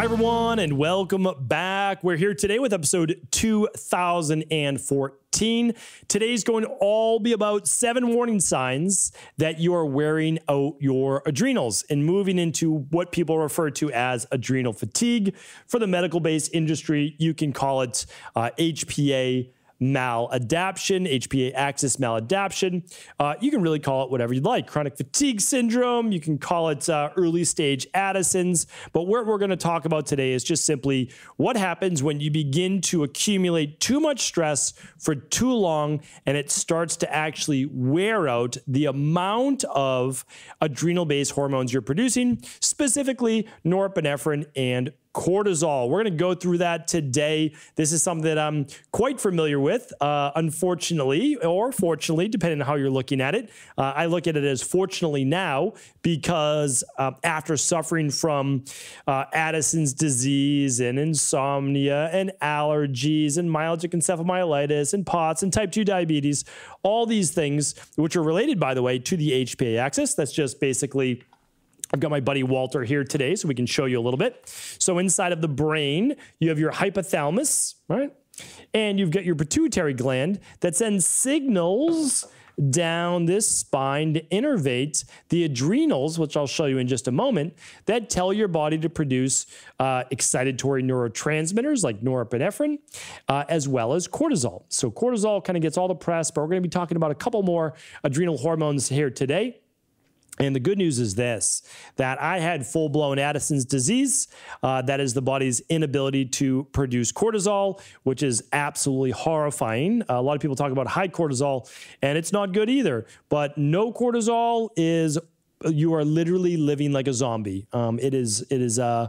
Hi, everyone, and welcome back. We're here today with episode 2014. Today's going to all be about seven warning signs that you are wearing out your adrenals and moving into what people refer to as adrenal fatigue. For the medical based industry, you can call it uh, HPA maladaption, HPA axis maladaption. Uh, you can really call it whatever you'd like chronic fatigue syndrome. You can call it uh, early stage Addison's. But what we're going to talk about today is just simply what happens when you begin to accumulate too much stress for too long and it starts to actually wear out the amount of adrenal based hormones you're producing, specifically norepinephrine and cortisol. We're going to go through that today. This is something that I'm quite familiar with, uh, unfortunately, or fortunately, depending on how you're looking at it. Uh, I look at it as fortunately now because uh, after suffering from uh, Addison's disease and insomnia and allergies and myalgic encephalomyelitis and POTS and type 2 diabetes, all these things, which are related, by the way, to the HPA axis, that's just basically I've got my buddy Walter here today so we can show you a little bit. So inside of the brain, you have your hypothalamus, right? And you've got your pituitary gland that sends signals down this spine to innervate the adrenals, which I'll show you in just a moment, that tell your body to produce uh, excitatory neurotransmitters like norepinephrine, uh, as well as cortisol. So cortisol kind of gets all the press, but we're going to be talking about a couple more adrenal hormones here today. And the good news is this that I had full blown Addison's disease. Uh, that is the body's inability to produce cortisol, which is absolutely horrifying. A lot of people talk about high cortisol, and it's not good either. But no cortisol is you are literally living like a zombie. Um, it is it is uh,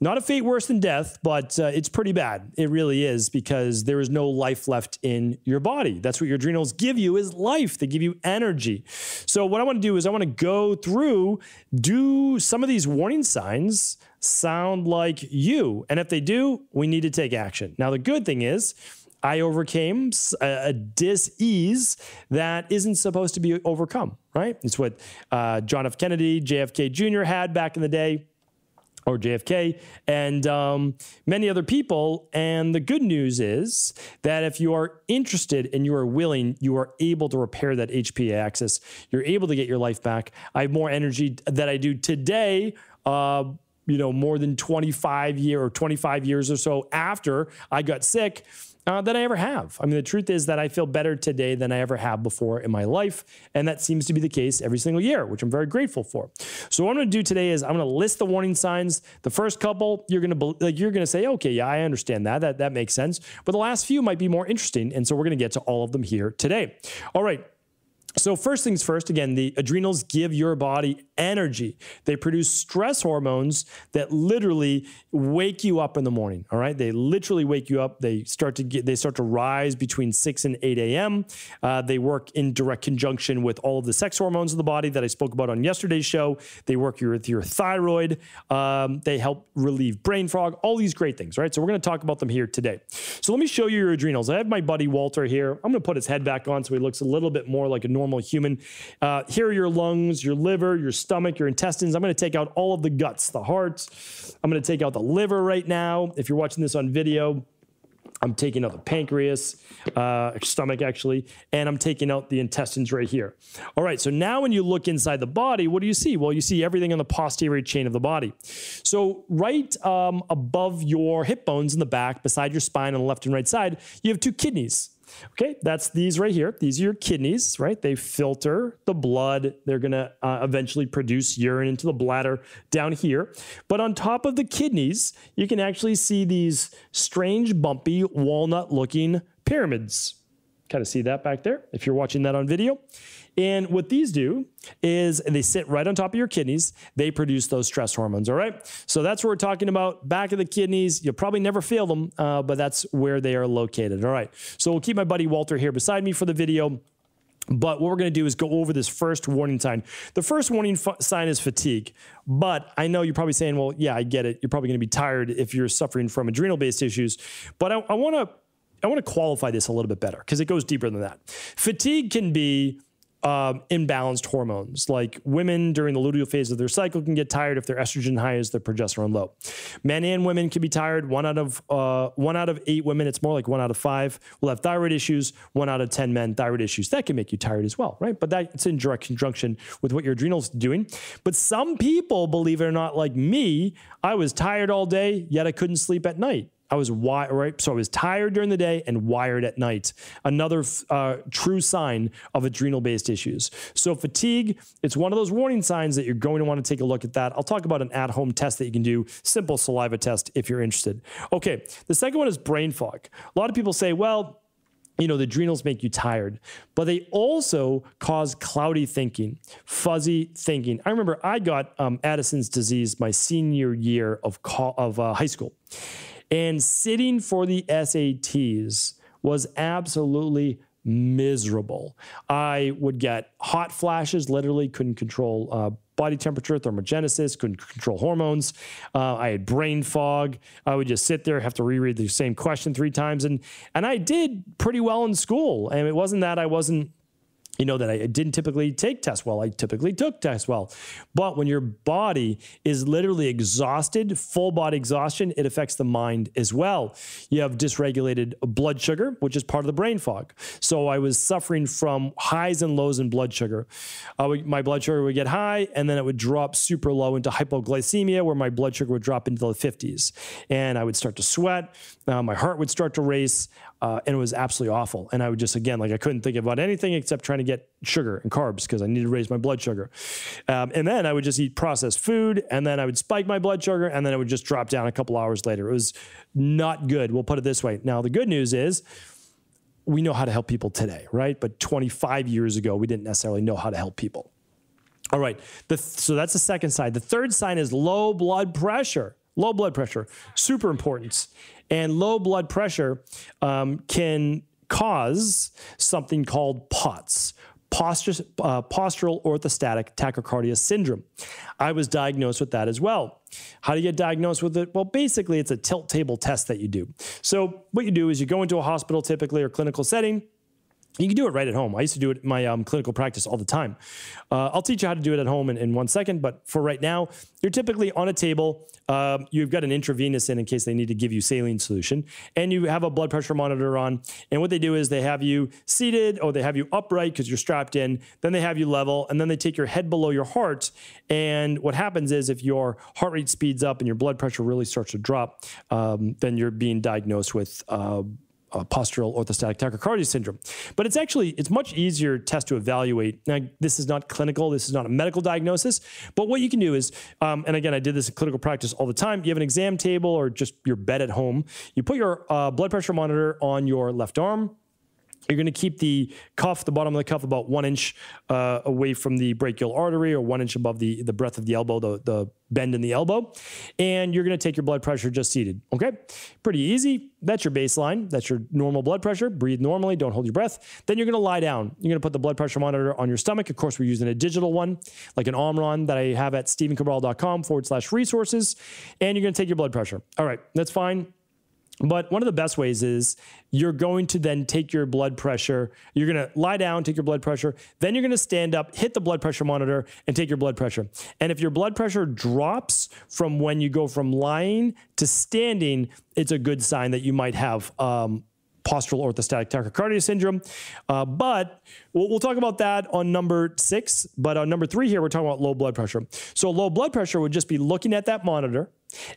not a fate worse than death, but uh, it's pretty bad. It really is because there is no life left in your body. That's what your adrenals give you is life. They give you energy. So what I want to do is I want to go through do some of these warning signs sound like you, and if they do, we need to take action. Now the good thing is I overcame a, a dis-ease that isn't supposed to be overcome, right? It's what uh, John F. Kennedy, JFK Jr. had back in the day, or JFK, and um, many other people. And the good news is that if you are interested and you are willing, you are able to repair that HPA axis. You're able to get your life back. I have more energy that I do today. Uh, you know, more than 25 year or 25 years or so after I got sick uh, than I ever have. I mean, the truth is that I feel better today than I ever have before in my life. And that seems to be the case every single year, which I'm very grateful for. So what I'm going to do today is I'm going to list the warning signs. The first couple, you're going to like, you're going to say, okay, yeah, I understand that. That that makes sense. But the last few might be more interesting, and so we're going to get to all of them here today. All right. So first things first, again, the adrenals give your body energy. They produce stress hormones that literally wake you up in the morning. All right, they literally wake you up. They start to get, they start to rise between six and eight a.m. Uh, they work in direct conjunction with all of the sex hormones of the body that I spoke about on yesterday's show. They work with your thyroid. Um, they help relieve brain fog. All these great things, right? So we're going to talk about them here today. So let me show you your adrenals. I have my buddy Walter here. I'm going to put his head back on so he looks a little bit more like a normal human. Uh, here are your lungs, your liver, your stomach, your intestines. I'm going to take out all of the guts, the hearts. I'm going to take out the liver right now. If you're watching this on video, I'm taking out the pancreas, uh, stomach actually, and I'm taking out the intestines right here. All right, so now when you look inside the body, what do you see? Well, you see everything on the posterior chain of the body. So, right um, above your hip bones in the back, beside your spine on the left and right side, you have two kidneys. Okay, that's these right here. These are your kidneys, right? They filter the blood. They're going to uh, eventually produce urine into the bladder down here. But on top of the kidneys, you can actually see these strange, bumpy, walnut looking pyramids. Kind of see that back there if you're watching that on video. And what these do is they sit right on top of your kidneys. They produce those stress hormones, all right? So that's what we're talking about. Back of the kidneys, you'll probably never feel them, uh, but that's where they are located, all right? So we'll keep my buddy Walter here beside me for the video. But what we're going to do is go over this first warning sign. The first warning sign is fatigue. But I know you're probably saying, well, yeah, I get it. You're probably going to be tired if you're suffering from adrenal based issues. But I, I want to I want to qualify this a little bit better because it goes deeper than that. Fatigue can be um, imbalanced hormones. Like women during the luteal phase of their cycle can get tired if their estrogen high is their progesterone low. Men and women can be tired. One out of uh, one out of eight women, it's more like one out of five, will have thyroid issues. One out of ten men, thyroid issues. That can make you tired as well, right? But that it's in direct conjunction with what your adrenals doing. But some people, believe it or not, like me, I was tired all day, yet I couldn't sleep at night. I was wired, right? So I was tired during the day and wired at night. Another uh, true sign of adrenal based issues. So, fatigue, it's one of those warning signs that you're going to want to take a look at that. I'll talk about an at home test that you can do, simple saliva test if you're interested. Okay, the second one is brain fog. A lot of people say, well, you know, the adrenals make you tired, but they also cause cloudy thinking, fuzzy thinking. I remember I got um, Addison's disease my senior year of, of uh, high school. And sitting for the SATs was absolutely miserable. I would get hot flashes, literally couldn't control uh, body temperature, thermogenesis, couldn't control hormones. Uh, I had brain fog. I would just sit there, have to reread the same question three times. And, and I did pretty well in school. And it wasn't that I wasn't you know that I didn't typically take tests well. I typically took tests well. But when your body is literally exhausted, full body exhaustion, it affects the mind as well. You have dysregulated blood sugar, which is part of the brain fog. So I was suffering from highs and lows in blood sugar. Uh, my blood sugar would get high and then it would drop super low into hypoglycemia, where my blood sugar would drop into the 50s. And I would start to sweat. Uh, my heart would start to race. Uh, and it was absolutely awful. And I would just, again, like I couldn't think about anything except trying to get sugar and carbs because I needed to raise my blood sugar. Um, and then I would just eat processed food and then I would spike my blood sugar and then it would just drop down a couple hours later. It was not good. We'll put it this way. Now, the good news is, we know how to help people today, right? But 25 years ago, we didn't necessarily know how to help people. All right. Th so that's the second sign. The third sign is low blood pressure low blood pressure, super important. And low blood pressure um, can cause something called POTS, uh, postural orthostatic tachycardia syndrome. I was diagnosed with that as well. How do you get diagnosed with it? Well, basically, it's a tilt table test that you do. So, what you do is you go into a hospital typically or clinical setting. You can do it right at home. I used to do it in my um, clinical practice all the time. Uh, I'll teach you how to do it at home in, in, one second, but for right now, you're typically on a table. Uh, you've got an intravenous in in case they need to give you saline solution, and you have a blood pressure monitor on. And what they do is they have you seated or they have you upright because you're strapped in. Then they have you level, and then they take your head below your heart. And what happens is if your heart rate speeds up and your blood pressure really starts to drop, um, then you're being diagnosed with. Uh, uh, postural orthostatic tachycardia syndrome. But it's actually, it's much easier test to evaluate. Now, this is not clinical, this is not a medical diagnosis, but what you can do is, um, and again, I did this in clinical practice all the time, you have an exam table or just your bed at home, you put your uh, blood pressure monitor on your left arm, you're going to keep the cuff, the bottom of the cuff, about one inch uh, away from the brachial artery or one inch above the, the breadth of the elbow, the, the bend in the elbow. And you're going to take your blood pressure just seated. Okay? Pretty easy. That's your baseline. That's your normal blood pressure. Breathe normally. Don't hold your breath. Then you're going to lie down. You're going to put the blood pressure monitor on your stomach. Of course, we're using a digital one, like an Omron that I have at stephencabral.com forward slash resources. And you're going to take your blood pressure. All right, that's fine. But one of the best ways is you're going to then take your blood pressure. You're going to lie down, take your blood pressure. Then you're going to stand up, hit the blood pressure monitor, and take your blood pressure. And if your blood pressure drops from when you go from lying to standing, it's a good sign that you might have um, postural orthostatic tachycardia syndrome. Uh, but we'll, we'll, talk about that on number six. But on number three here, we're talking about low blood pressure. So low blood pressure would just be looking at that monitor,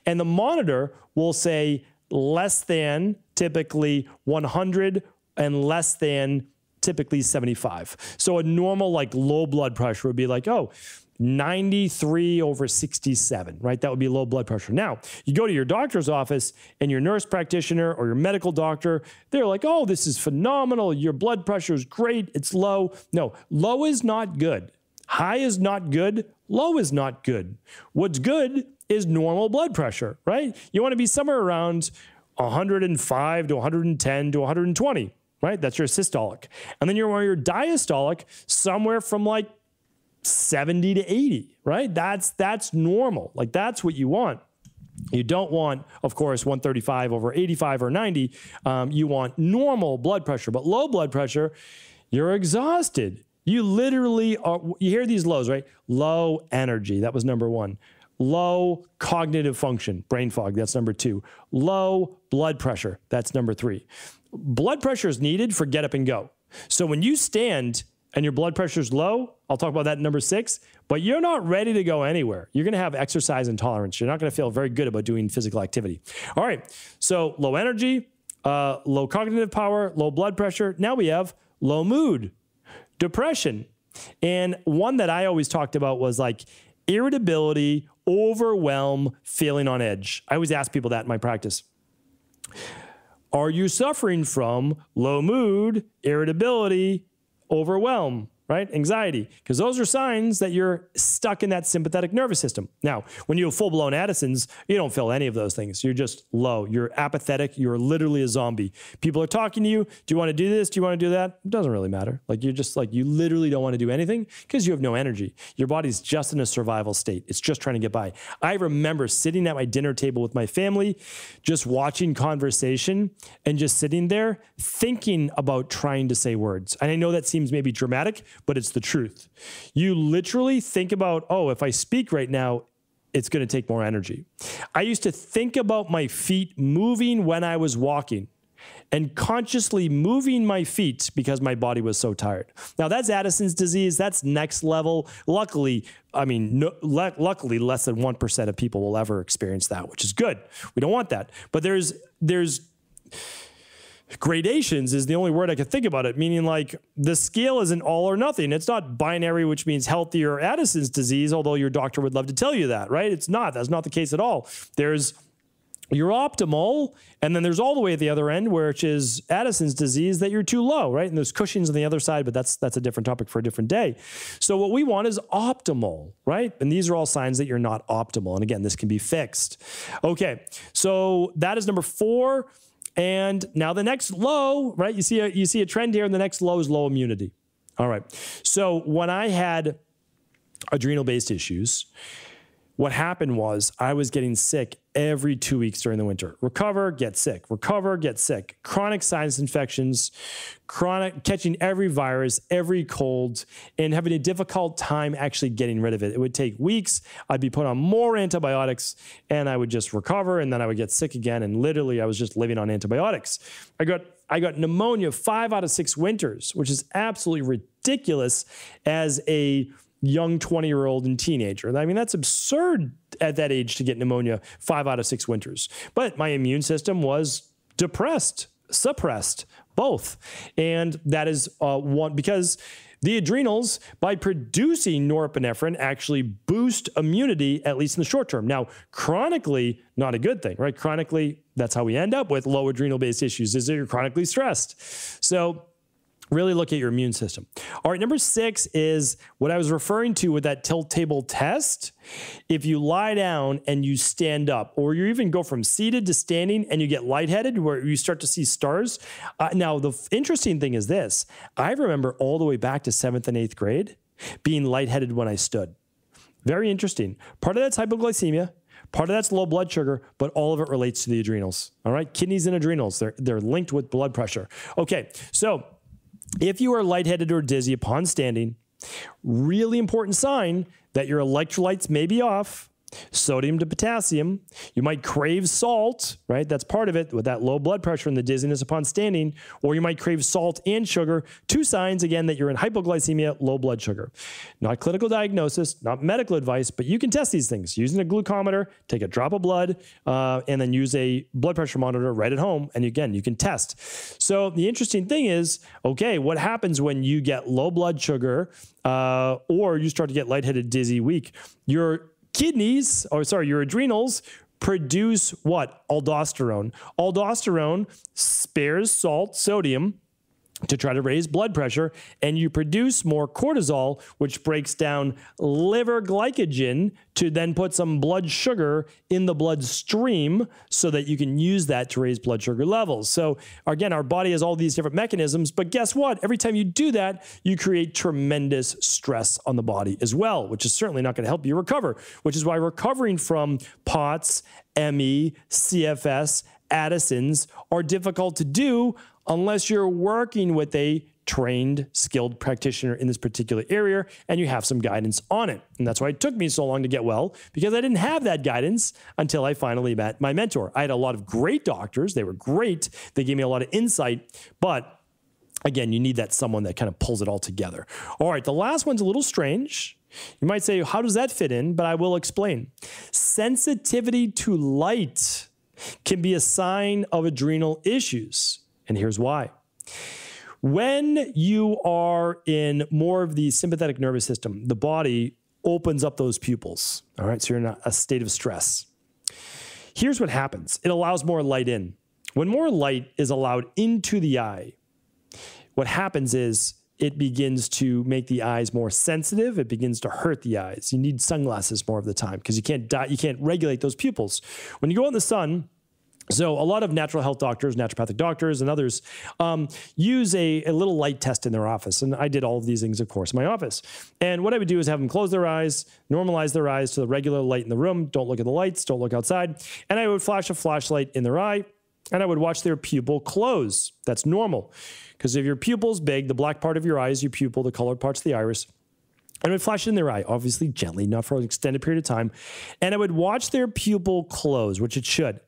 and the monitor will say less than typically 100 and less than typically 75. So a normal like low blood pressure would be like, oh, 93 over 67, right? That would be low blood pressure. Now, you go to your doctor's office and your nurse practitioner or your medical doctor, they're like, oh, this is phenomenal. Your blood pressure is great. It's low. No, low is not good. High is not good, low is not good. What's good is normal blood pressure, right? You want to be somewhere around 105 to 110 to 120, right? That's your systolic. And then you want your diastolic somewhere from like 70 to 80, right? That's that's normal. Like that's what you want. You don't want, of course, 135 over 85 or 90. Um, you want normal blood pressure, but low blood pressure, you're exhausted. You literally are, you hear these lows, right? Low energy, that was number one. Low cognitive function, brain fog, that's number two. Low blood pressure, that's number three. Blood pressure is needed for get up and go. So when you stand and your blood pressure is low, I'll talk about that number six, but you're not ready to go anywhere. You're gonna have exercise intolerance. You're not gonna feel very good about doing physical activity. All right, so low energy, uh, low cognitive power, low blood pressure. Now we have low mood, depression. And one that I always talked about was like irritability, overwhelm, feeling on edge. I always ask people that in my practice. Are you suffering from low mood, irritability, overwhelm? right? Anxiety, because those are signs that you're stuck in that sympathetic nervous system. Now, when you have full blown Addison's, you don't feel any of those things. You're just low. You're apathetic. You're literally a zombie. People are talking to you. Do you want to do this? Do you want to do that? It doesn't really matter. Like you're just like, you literally don't want to do anything because you have no energy. Your body's just in a survival state. It's just trying to get by. I remember sitting at my dinner table with my family, just watching conversation and just sitting there thinking about trying to say words. And I know that seems maybe dramatic, but it's the truth. You literally think about, oh, if I speak right now, it's going to take more energy. I used to think about my feet moving when I was walking and consciously moving my feet because my body was so tired. Now that's Addison's disease. That's next level. Luckily, I mean, no, le luckily, less than one percent of people will ever experience that, which is good. We don't want that. But there's there's gradations is the only word I could think about it, meaning like the scale isn't all or nothing. It's not binary, which means healthy or Addison's disease, although your doctor would love to tell you that, right? It's not. That's not the case at all. There's your optimal, and then there's all the way at the other end, which is Addison's disease, that you're too low, right? And there's cushions on the other side, but that's that's a different topic for a different day. So what we want is optimal, right? And these are all signs that you're not optimal. And again, this can be fixed. Okay, so that is number four. And now the next low, right? You see a, you see a trend here, and the next low is low immunity. All right. So when I had adrenal-based issues, what happened was I was getting sick every two weeks during the winter. Recover, get sick, recover, get sick. Chronic sinus infections, chronic catching every virus, every cold, and having a difficult time actually getting rid of it. It would take weeks. I'd be put on more antibiotics and I would just recover and then I would get sick again. And literally I was just living on antibiotics. I got I got pneumonia five out of six winters, which is absolutely ridiculous as a young 20 year old and teenager. I mean, that's absurd at that age to get pneumonia five out of six winters. But my immune system was depressed, suppressed, both. And that is uh, one because. The adrenals, by producing norepinephrine, actually boost immunity, at least in the short term. Now, chronically, not a good thing, right? Chronically, that's how we end up with low adrenal based issues, is that you're chronically stressed. So really look at your immune system. All right, number six is what I was referring to with that tilt table test. If you lie down and you stand up, or you even go from seated to standing and you get lightheaded, where you start to see stars. Uh, now, the interesting thing is this I remember all the way back to seventh and eighth grade being lightheaded when I stood. Very interesting. Part of that's hypoglycemia, Part of that's low blood sugar, but all of it relates to the adrenals. All right, kidneys and adrenals, they're, they're linked with blood pressure. Okay, so if you are lightheaded or dizzy upon standing, really important sign that your electrolytes may be off sodium to potassium. You might crave salt, right? That's part of it with that low blood pressure and the dizziness upon standing, or you might crave salt and sugar. Two signs, again, that you're in hypoglycemia, low blood sugar. Not clinical diagnosis, not medical advice, but you can test these things using a glucometer, take a drop of blood, uh, and then use a blood pressure monitor right at home. And again, you can test. So the interesting thing is okay, what happens when you get low blood sugar uh, or you start to get lightheaded, dizzy, weak? Your kidneys, or sorry, your adrenals produce what? Aldosterone. Aldosterone spares salt, sodium, to try to raise blood pressure, and you produce more cortisol, which breaks down liver glycogen to then put some blood sugar in the bloodstream so that you can use that to raise blood sugar levels. So, again, our body has all these different mechanisms, but guess what? Every time you do that, you create tremendous stress on the body as well, which is certainly not going to help you recover, which is why recovering from POTS, ME, CFS, Addison's are difficult to do unless you're working with a trained, skilled practitioner in this particular area and you have some guidance on it. And that's why it took me so long to get well because I didn't have that guidance until I finally met my mentor. I had a lot of great doctors, they were great, they gave me a lot of insight, but again, you need that someone that kind of pulls it all together. All right, the last one's a little strange. You might say, how does that fit in? But I will explain. Sensitivity to light can be a sign of adrenal issues. And here's why. When you are in more of the sympathetic nervous system, the body opens up those pupils. All right, so you're in a state of stress. Here's what happens it allows more light in. When more light is allowed into the eye, what happens is it begins to make the eyes more sensitive. It begins to hurt the eyes. You need sunglasses more of the time because you can't die, you can't regulate those pupils. When you go in the sun, so a lot of natural health doctors, naturopathic doctors, and others um, use a, a, little light test in their office. And I did all of these things, of course, in my office. And what I would do is have them close their eyes, normalize their eyes to the regular light in the room. Don't look at the lights. Don't look outside. And I would flash a flashlight in their eye, and I would watch their pupil close. That's normal, because if your pupil's big, the black part of your eye is your pupil. The colored part's the iris. And I would flash in their eye, obviously gently, not for an extended period of time. And I would watch their pupil close, which it should.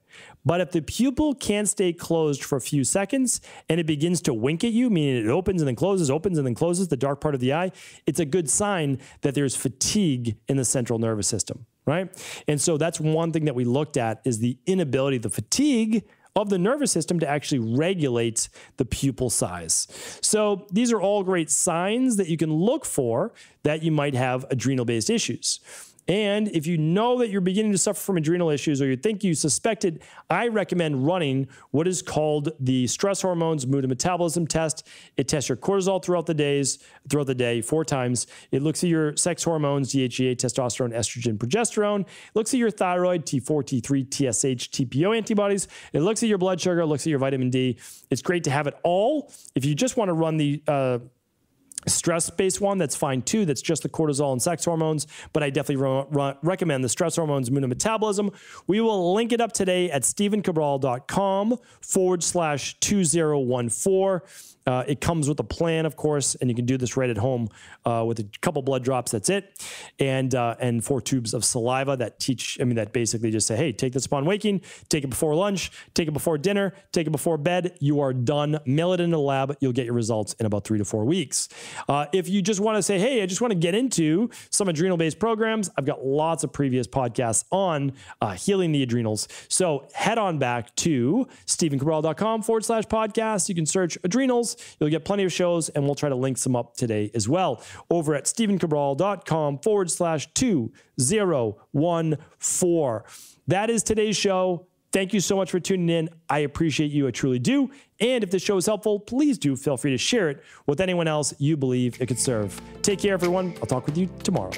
But if the pupil can stay closed for a few seconds and it begins to wink at you, meaning it opens and then closes, opens and then closes, the dark part of the eye, it's a good sign that there's fatigue in the central nervous system, right? And so that's one thing that we looked at is the inability, the fatigue of the nervous system to actually regulate the pupil size. So these are all great signs that you can look for that you might have adrenal based issues. And if you know that you're beginning to suffer from adrenal issues or you think you suspect it, I recommend running what is called the stress hormones mood and metabolism test. It tests your cortisol throughout the days, throughout the day four times. It looks at your sex hormones, DHEA, testosterone, estrogen, progesterone. It looks at your thyroid, T4, T3, TSH, TPO antibodies. It looks at your blood sugar, it looks at your vitamin D. It's great to have it all. If you just want to run the uh, stress based one that's fine too that's just the cortisol and sex hormones but i definitely re recommend the stress hormones moon metabolism we will link it up today at stephencabral.com forward slash 2014 uh, it comes with a plan, of course, and you can do this right at home uh, with a couple blood drops. That's it, and uh, and four tubes of saliva that teach. I mean, that basically just say, hey, take this upon waking, take it before lunch, take it before dinner, take it before bed. You are done. Mail it into the lab. You'll get your results in about three to four weeks. Uh, if you just want to say, hey, I just want to get into some adrenal-based programs, I've got lots of previous podcasts on uh, healing the adrenals. So head on back to stephencabral.com forward slash podcast. You can search adrenals You'll get plenty of shows, and we'll try to link some up today as well over at stephencabral.com forward slash 2014. That is today's show. Thank you so much for tuning in. I appreciate you. I truly do. And if this show is helpful, please do feel free to share it with anyone else you believe it could serve. Take care, everyone. I'll talk with you tomorrow.